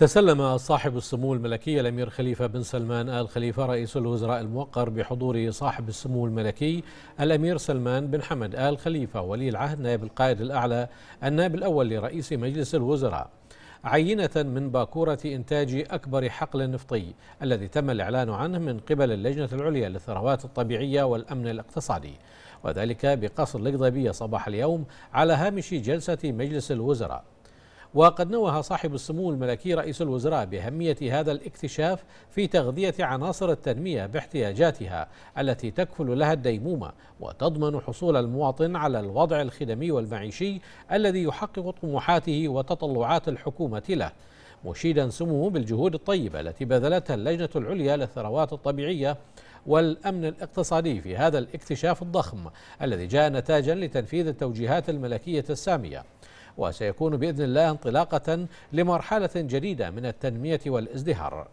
تسلم صاحب السمو الملكي الأمير خليفة بن سلمان آل خليفة رئيس الوزراء الموقر بحضور صاحب السمو الملكي الأمير سلمان بن حمد آل خليفة ولي العهد نائب القائد الأعلى النائب الأول لرئيس مجلس الوزراء عينة من باكورة إنتاج أكبر حقل نفطي الذي تم الإعلان عنه من قبل اللجنة العليا للثروات الطبيعية والأمن الاقتصادي وذلك بقصر القضبية صباح اليوم على هامش جلسة مجلس الوزراء وقد نوه صاحب السمو الملكي رئيس الوزراء بأهمية هذا الاكتشاف في تغذية عناصر التنمية باحتياجاتها التي تكفل لها الديمومة وتضمن حصول المواطن على الوضع الخدمي والمعيشي الذي يحقق طموحاته وتطلعات الحكومة له مشيدا سموه بالجهود الطيبة التي بذلتها اللجنة العليا للثروات الطبيعية والأمن الاقتصادي في هذا الاكتشاف الضخم الذي جاء نتاجا لتنفيذ التوجيهات الملكية السامية وسيكون بإذن الله انطلاقة لمرحلة جديدة من التنمية والازدهار